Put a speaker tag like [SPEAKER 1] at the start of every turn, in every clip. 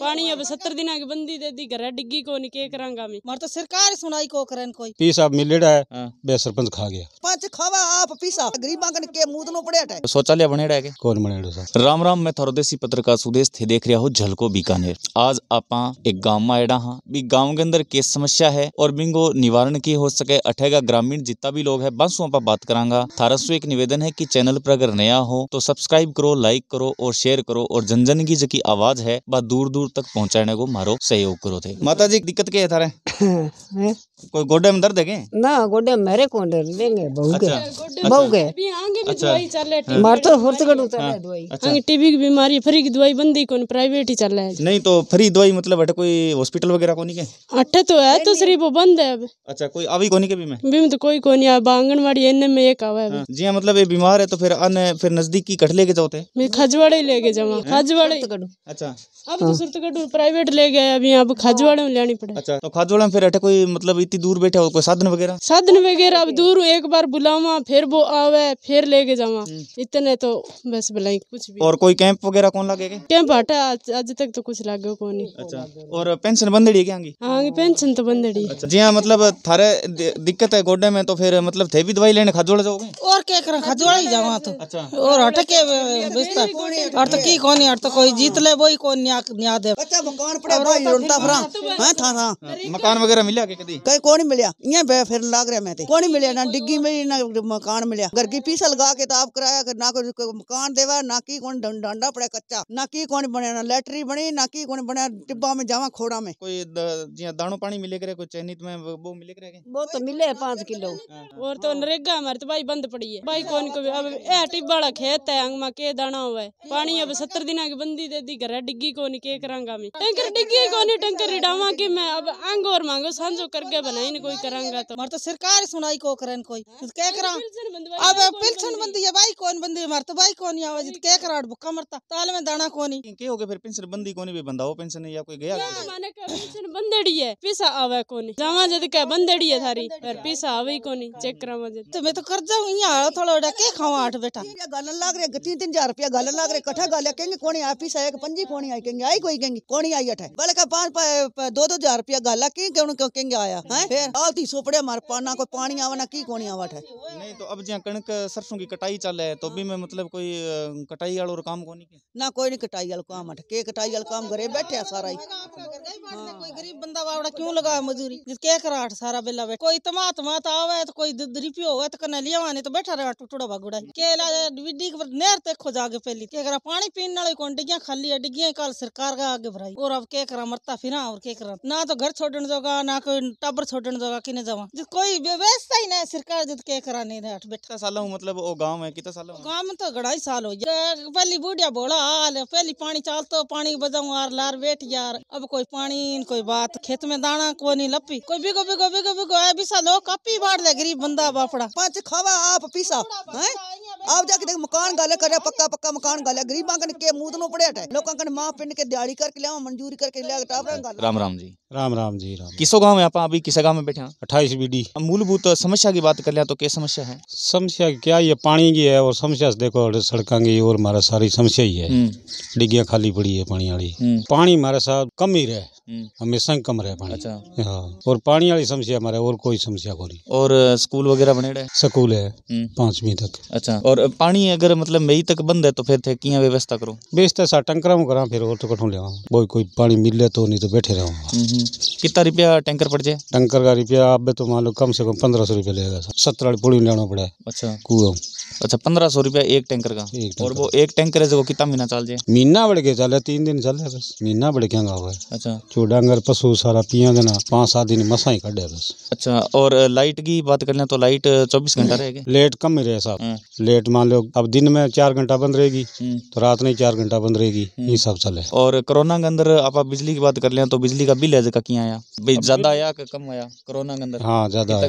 [SPEAKER 1] पानी अब सत्तर दिन की बंदी दे दी घर डिग्गी को नहीं के करांगा मैं मार तो सरकार सुनाई को करन कोई
[SPEAKER 2] पी साहब मिलेड़ा है हाँ। बे सरपंच खा गया
[SPEAKER 3] पांच खावा आप पी साहब गरीबा कन के मुंह नो पड़े
[SPEAKER 4] है शौचालय बनेड़ा है कौन बनेड़ो सर राम राम मैं थारो देसी पत्रकार सुदेश थे देख रिया हो झलको बीकानेर आज आपा एक गांव मा एड़ा हां बी गांव के अंदर के समस्या है और बिंगो निवारण की हो सके अठेगा ग्रामीण जितना भी लोग है बस वहां बात करांगा थारा सु एक निवेदन है की चैनल पर अगर नया हो तो सब्सक्राइब करो लाइक करो और शेयर करो और जन जन की जकी आवाज है बा दूर दूर दूर तक पहुंचाने को मारो सहयोग करो थे माता जी दिक्कत क्या है थारे कोई गोडे में दर्द है
[SPEAKER 3] ना गोडे मेरे को दर्द देंगे बहु के बहु के अभी
[SPEAKER 1] आगे अच्छा।
[SPEAKER 4] हाँ।
[SPEAKER 3] तो
[SPEAKER 4] है दवाई हाँ, अच्छा। आगे
[SPEAKER 1] टीबी की बीमारी फ्री की दवाई प्राइवेट ही
[SPEAKER 4] नहीं तो फ्री दवाई मतलब कोई हॉस्पिटल वगैरह कोनी
[SPEAKER 1] के तो है तो सिर्फ वो बंद है अब
[SPEAKER 4] अच्छा कोई अभी कोनी के भी में
[SPEAKER 1] भी में तो कोई कोनी अब एनएम में एक आवे हाँ,
[SPEAKER 4] जी मतलब ये बीमार है तो फिर अन फिर नजदीकी कट लेके जाते
[SPEAKER 1] मैं खजवाड़े लेके जावा खजवाड़े
[SPEAKER 4] अच्छा
[SPEAKER 1] अब तो सुरतगढ़ प्राइवेट ले गए अभी अब खजवाड़े में लेनी पड़े
[SPEAKER 4] अच्छा तो खजवाड़े में फिर अठे कोई मतलब इतनी दूर बैठे हो कोई साधन वगैरह
[SPEAKER 1] साधन वगैरह अब दूर एक बार बुलावा हाँ, फिर वो आवे फिर लेके जावा हाँ। हम्म। इतने तो बस बुलाई कुछ भी और
[SPEAKER 4] कोई कैंप वगैरह कौन लगेगा
[SPEAKER 1] कैंप हटा आज तक तो कुछ लागे कौन नहीं
[SPEAKER 4] अच्छा और पेंशन बंदड़ी क्या
[SPEAKER 1] हाँ पेंशन तो बंदड़ी अच्छा,
[SPEAKER 4] जी हाँ मतलब थारे दिक्कत है गोडे में तो फिर मतलब थे भी दवाई लेने खजोड़ जाओगे
[SPEAKER 3] और क्या करा खजोड़ ही जावा हाँ, तो अच्छा और हटके और तो की कौन और तो कोई जीत ले वही कौन न्याय न्याय दे बच्चा भगवान पड़े रोता फिरा हां था था मकान वगैरह मिला के कदी કોણ મિલેયા યે ફિર લાગ રયા મેતે કોણ મિલેયા ના ડિગી મે ના મકાન મિલે ઘર કે પીસા લગા કે તાપ કરાયા કે ના કોઈ મકાન દેવા ના કે કોણ ડાંડા પડે કચ્ચા ના કે કોણ બને લેટરી બની ના કે કોણ
[SPEAKER 4] બને ટિબ્બા મે જાવા ખોરા મે કોઈ જિયા દાણો પાણી મિલે કરે કોઈ ચાઈનીત મે બો મિલે કરે બો તો મિલે 5 કિલો
[SPEAKER 1] ઓર તો નરેગા માર તો ભાઈ બંધ પડી હે ભાઈ કોણ કો હવે એ ટિબ્બાળા ખેત હે અંગ મકે દાણો હોય પાણી હવે 70 દિના કે बंदी દે દી ઘરે ડિગી કોની કે કરાંગા મે એ ઘરે ડિગી કોની ટંકર રિડાવા કે મે હવે અંગ ઓર માંગો સંજો કરકે बनाई नहीं कोई करांगा
[SPEAKER 3] तो हमारे तो सरकार सुनाई को करन कोई हाँ, तो के करा
[SPEAKER 1] अब पेंशन
[SPEAKER 3] बंदी है भाई कौन बंदी हमारे तो भाई कौन आवे जित के करा भुक्का मरता ताल में दाना कोनी के होगे फिर पेंशन बंदी कोनी भी बंदा हो
[SPEAKER 4] पेंशन या कोई गया माने के
[SPEAKER 1] पेंशन बंदड़ी है पैसा आवे कोनी जावा हाँ, जद के बंदड़ी है थारी पर पैसा आवे ही कोनी चेक करा मजे तो मैं तो कर्जा हूं या थोड़ा के खावा
[SPEAKER 3] आठ बेटा गल लाग रे तीन तीन रुपया गल लाग रे कठा गाले कहेंगे कौन ऑफिस एक पंजी कोनी आई केंगे आई कोई केंगे कोनी आई अठे बल्कि पांच दो दो हजार रुपया गाला के केंगे आया फिर आलती सोपड़े मार पाना कोई पानी आवा की कोनी है
[SPEAKER 4] नहीं तो अब कणक सरसों की कटाई चल है तो भी मैं मतलब कोई कटाई वालों काम
[SPEAKER 3] ना कोई नहीं कटाई वाला काम के कटाई काम बैठे सारा ही हाँ। कोई गरीब बंदा वावड़ा क्यों लगा मजदूरी कराट सारा बेला बैठ कोई तमा तमा आवे तो कोई रिपियो होवे तो कने लिया तो बैठा रहा टुटड़ा भगुड़ा के ला नहर देखो जाके पहली के करा पानी पीने वाली कौन डिगियां खाली डिगियां काल सरकार का आगे भराई और अब के करा मरता फिरा और के करा ना तो घर छोड़ने जोगा ना कोई टब्बर ਹੋਰ ਛੱਡਣ ਜਗਾ ਕਿਨੇ जावा ਜੇ कोई व्यवस्था ही नहीं सरकार ਜਦ के करा नहीं ਹਟ बैठा कितना
[SPEAKER 4] साल हूँ मतलब ओ गांव है कितना साल
[SPEAKER 3] गांव में तो घड़ा साल हो गया पहली बूढ़िया बोला हाल पहली पानी चाल तो पानी बजाऊ यार लार बैठ यार अब कोई पानी कोई बात खेत में दाना कोई नहीं लपी कोई बिगो बिगो बिगो बिगो है बिसा लोग कापी बाढ़ दे गरीब बंदा बापड़ा पांच खावा आप पीसा है अब ਜਾ ਕਿਤੇ ਮਕਾਨ ਗੱਲ ਕਰਿਆ ਪੱਕਾ ਪੱਕਾ ਮਕਾਨ ਗੱਲ ਹੈ ਗਰੀਬਾਂ ਕਨ ਕੇ ਮੂਤ ਨੂੰ ਪੜਿਆ ਟੈ ਲੋਕਾਂ ਕਨ ਮਾਂ ਪਿੰਡ ਕੇ ਦਿਹਾੜੀ ਕਰਕੇ ਲਿਆਵਾਂ ਮਨਜ਼ੂਰੀ ਕਰਕੇ ਲਿਆ
[SPEAKER 4] ਗੱਲ राम राम जी राम राम जी राम किसो गांव में आप अभी किसा गांव में बैठे अट्ठाईस बीडी अब मूलभूत समस्या की बात कर लिया तो क्या समस्या है
[SPEAKER 2] समस्या क्या ये पानी की है और समस्या देखो सड़कों की और हमारा सारी समस्या ही है हम्म। डिग्गियाँ खाली पड़ी है पानी वाली हम्म। पानी हमारे साथ कम ही रहे हम्म। हमेशा कम रहे पानी अच्छा हाँ और पानी वाली समस्या हमारे और कोई समस्या को नहीं और स्कूल वगैरह बने रहे स्कूल है पांचवी तक अच्छा और पानी अगर
[SPEAKER 4] मतलब मई तक बंद है तो फिर क्या व्यवस्था करो बेचता सा टंकरा करा फिर और कठो लिया
[SPEAKER 2] कोई कोई पानी मिले तो नहीं तो बैठे रहो हम्म,
[SPEAKER 4] हम्म। कितना रुपया टैंकर पड़ जाए
[SPEAKER 2] टंकर का रुपया अब तो मान लो कम से कम पंद्रह सौ रुपया लेगा सत्रह पुड़ी लेना पड़ा अच्छा कुआ अच्छा पंद्रह सौ रुपया एक
[SPEAKER 4] टैंकर का एक और वो एक टैंकर है जो कितना महीना चल जाए
[SPEAKER 2] महीना बढ़ के चले तीन दिन चले बस महीना बढ़ के हुआ है अच्छा जो डांगर पशु सारा पिया देना पांच सात दिन मसा ही कटे बस
[SPEAKER 4] अच्छा और लाइट की बात कर ले तो लाइट चौबीस घंटा रहेगी
[SPEAKER 2] लेट कम ही रहे साहब हम्म। लेट मान लो अब दिन में चार घंटा बंद रहेगी हम्म। तो रात में चार घंटा बंद रहेगी हम्म। ये सब चले
[SPEAKER 4] और कोरोना के अंदर आप
[SPEAKER 2] बिजली की बात कर ले तो बिजली का बिल है जगह किया आया ज्यादा आया
[SPEAKER 4] कम आया कोरोना के अंदर हाँ ज्यादा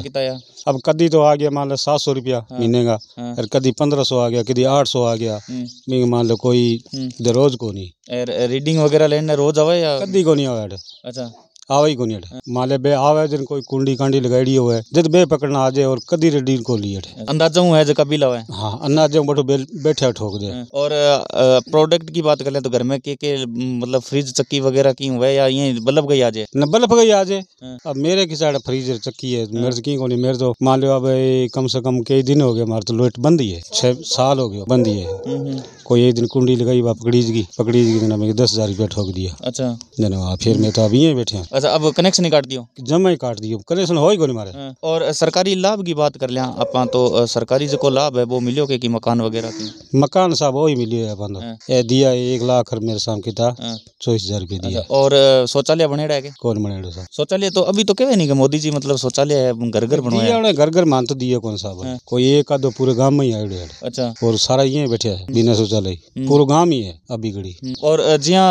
[SPEAKER 2] अब कदी तो आ गया मान लो सात सौ रुपया हाँ। महीने का हाँ। कभी पंद्रह सौ आ गया कभी आठ सौ आ गया हम्म। मान लो कोई हम्म। रोज को नहीं रीडिंग वगैरह लेने रोज आवा या कभी को नहीं आवे अच्छा आवे ही कोनी माले बे आवे जन कोई कुंडी कांडी लगाई होवे जद बे पकड़ना जाए और कदी रेडी को लिए अंदाजा हूं है जो कभी लावे हां अंदाजा बटो बैठे ठोक दे हाँ,
[SPEAKER 4] और प्रोडक्ट की बात कर ले तो घर में के के मतलब फ्रिज चक्की वगैरह की हुए या ये बल्ब गई जाए
[SPEAKER 2] न बल्ब गई आजे हाँ। अब मेरे की साइड फ्रिज चक्की है हाँ। मेरे की कोनी मेरे तो मान लो अब कम से कम कई दिन हो गए हमारे तो लोट बंद ही है छह साल हो गए बंद ही है हम्म, हम्म। कोई एक दिन कुंडी लगाई पकड़ी जगी पकड़ी जगी दस हजार रुपया ठोक दिया अच्छा धन्यवाद फिर मैं तो अभी यहीं बैठे अच्छा अब कनेक्शन ही काट दियो जमा ही काट दियो कनेक्शन हो ही कोई मारे हाँ,
[SPEAKER 4] और सरकारी लाभ की बात कर लिया आप तो सरकारी जो लाभ है वो मिलियो के की मकान वगैरह की
[SPEAKER 2] मकान साहब वही मिलियो है अपन हाँ। ए दिया एक लाख मेरे साम की था हाँ। चौबीस हजार दिया अच्छा,
[SPEAKER 4] और शौचालय बनेड़ा है कौन बनेड़ो
[SPEAKER 2] साहब शौचालय तो अभी तो कहे नहीं कि मोदी जी मतलब शौचालय है घर घर बनवाया घर घर मान तो दिया कौन साहब कोई एक आधो पूरे गांव में ही आए अच्छा और सारा ये बैठे है बिना शौचालय हम्म। पूरा गांव ही है अभी घड़ी
[SPEAKER 4] और जिया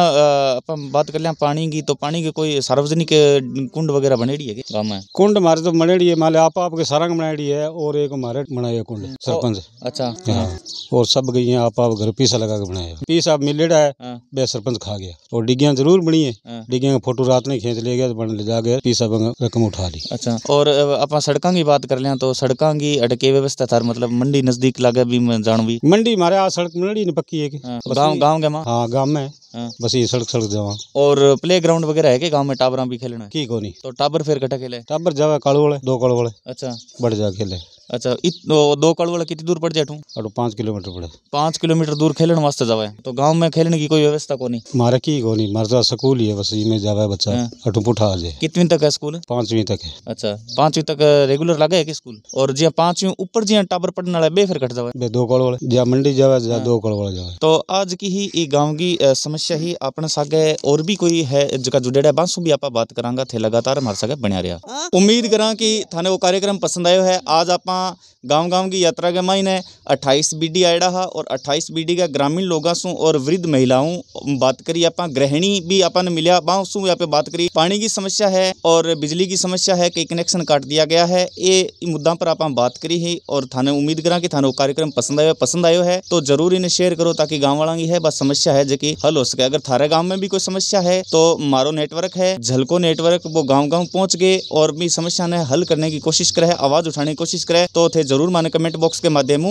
[SPEAKER 4] अपन बात कर लिया पानी की तो पानी की कोई सार्वजनिक के कुंड वगैरह बनेड़ी है गाँव में
[SPEAKER 2] कुंड मारे तो बनेड़ी है माले आप आपके सारंग बनाएड़ी है और एक हमारे बनाए कुंड सरपंच अच्छा हाँ, और सब गई है आप आप घर पीसा लगा के बनाया पीसा मिलेड़ा है वे हाँ। सरपंच खा गया और डिग्गिया जरूर बनी है हाँ। डिग्गिया का फोटो रात में खींच लिया गया तो बन ले जा गया पीसा रकम उठा ली अच्छा और आप सड़क
[SPEAKER 4] की बात कर लिया तो सड़क की अटके व्यवस्था था मतलब मंडी नजदीक लागे भी जान भी
[SPEAKER 2] मंडी मारे यहाँ सड़क मंडी ने पक्की है गाँव गाँव के माँ हाँ गाँव में हम्म। बस ये सड़क सड़क जावा और
[SPEAKER 4] प्ले ग्राउंड वगैरह है के गांव में टाबर भी खेलना की नहीं तो टाबर फिर कटा खेले टाबर जावे कालू वाले दो कालू वाले अच्छा
[SPEAKER 2] बढ़ जा खेले अच्छा इत दो कड़वड़ा कितनी दूर पड़ जाए अड़ो पाँच किलोमीटर पड़े
[SPEAKER 4] पाँच किलोमीटर दूर खेलने वास्ते जावा तो गांव में खेलने की कोई व्यवस्था को नहीं
[SPEAKER 2] मारा की को नहीं मारा स्कूल ही है बस इसमें जावा बच्चा अटू पुठा आ जाए
[SPEAKER 4] कितनी तक है स्कूल
[SPEAKER 2] पांचवी तक है
[SPEAKER 4] अच्छा पांचवी तक रेगुलर लगा है स्कूल और जी पांचवी ऊपर जी टाबर पढ़ने वाला बेफिर कट जावा
[SPEAKER 2] दो कड़ वाले जिया मंडी जावा जिया दो कड़ वाला जावा
[SPEAKER 4] तो आज की ही गाँव की समस्या ही अपने सागे और भी कोई है जगह जुड़े बांसू भी आप बात करा थे लगातार हमारे सागे बनिया रहा उम्मीद करा की थाने वो कार्यक्रम पसंद आयो है आज आप माँ गाँव गाँव की यात्रा के मायने अट्ठाईस बीडी आयडा हा और अट्ठाईस बीडी का ग्रामीण लोग सु और वृद्ध महिलाओं बात करी आप गृहिणी भी अपन मिलिया बाँव यहाँ पे बात करी पानी की समस्या है और बिजली की समस्या है कई कनेक्शन काट दिया गया है ये मुद्दा पर आप बात करी है और थाने उम्मीद करा कि थाने कार्यक्रम पसंद आयो पसंद आयो है तो जरूर इन्हें शेयर करो ताकि गाँव वाला की है बस समस्या है जो हल हो सके अगर थारे गाँव में भी कोई समस्या है तो मारो नेटवर्क है झलको नेटवर्क वो गाँव गाँव पहुंच गए और भी समस्या ने हल करने की कोशिश करे आवाज उठाने की कोशिश करे तो थे जरूर माने कमेंट बॉक्स के माध्यम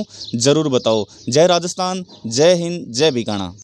[SPEAKER 4] जरूर बताओ जय राजस्थान
[SPEAKER 2] जय हिंद जय बिकाणा